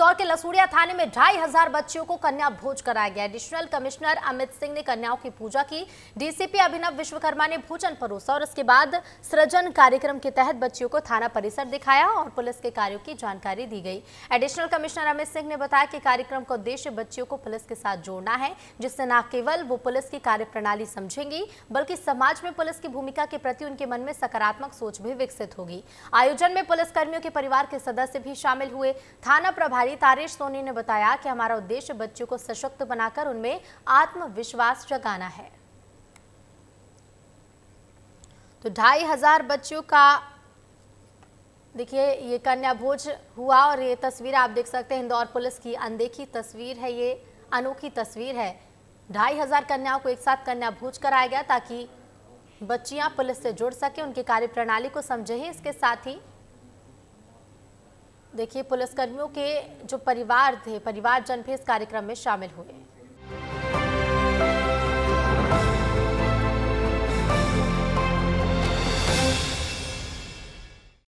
इंदौर के लसूड़िया थाने में ढाई हजार बच्चियों को कन्या भोज कराया गया एडिशनल कमिश्नर अमित सिंह ने कन्याओं की पूजा की डीसीपी अभिनव विश्वकर्मा ने भोजन परोसा और इसके बाद सृजन कार्यक्रम के तहत बच्चियों को थाना परिसर दिखाया और पुलिस के कार्यों की जानकारी दी गई एडिशनल कमिश्नर अमित सिंह ने बताया कि कार्यक्रम का उद्देश्य बच्चियों को पुलिस के साथ जोड़ना है जिससे न केवल वो पुलिस की कार्य समझेंगी बल्कि समाज में पुलिस की भूमिका के प्रति उनके मन में सकारात्मक सोच भी विकसित होगी आयोजन में पुलिसकर्मियों के परिवार के सदस्य भी शामिल हुए थाना प्रभारी अधिकारी तारेश सोनी ने बताया कि हमारा उद्देश्य बच्चों को सशक्त बनाकर उनमें आत्मविश्वास जगाना है तो ढाई हजार बच्चों का देखिए ये कन्या भोज हुआ और ये तस्वीर आप देख सकते हैं इंदौर पुलिस की अनदेखी तस्वीर है ये अनोखी तस्वीर है ढाई हजार कन्याओं को एक साथ कन्या भोज कराया गया ताकि बच्चियां पुलिस से जुड़ सके उनकी कार्यप्रणाली को समझे इसके साथ ही देखिए पुलिसकर्मियों के जो परिवार थे परिवारजन भी इस कार्यक्रम में शामिल हुए